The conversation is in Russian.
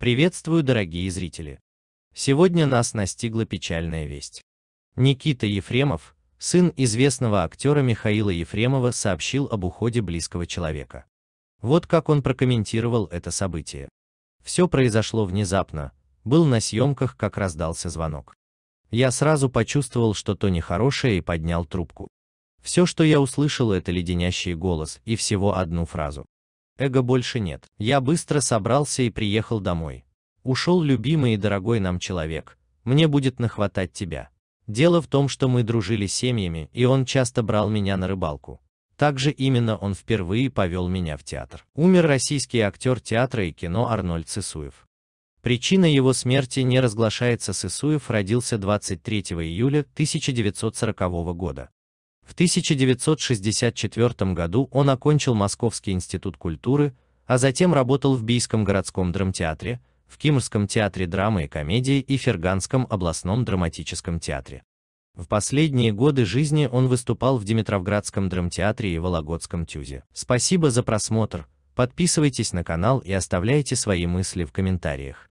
Приветствую, дорогие зрители! Сегодня нас настигла печальная весть. Никита Ефремов, сын известного актера Михаила Ефремова, сообщил об уходе близкого человека. Вот как он прокомментировал это событие. Все произошло внезапно, был на съемках, как раздался звонок. Я сразу почувствовал, что то нехорошее и поднял трубку. Все, что я услышал, это леденящий голос и всего одну фразу эго больше нет. Я быстро собрался и приехал домой. Ушел любимый и дорогой нам человек. Мне будет нахватать тебя. Дело в том, что мы дружили семьями, и он часто брал меня на рыбалку. Также именно он впервые повел меня в театр. Умер российский актер театра и кино Арнольд Сысуев. Причина его смерти не разглашается. Сысуев родился 23 июля 1940 года. В 1964 году он окончил Московский институт культуры, а затем работал в Бийском городском драмтеатре, в Кимрском театре драмы и комедии и Ферганском областном драматическом театре. В последние годы жизни он выступал в Димитровградском драмтеатре и Вологодском тюзе. Спасибо за просмотр, подписывайтесь на канал и оставляйте свои мысли в комментариях.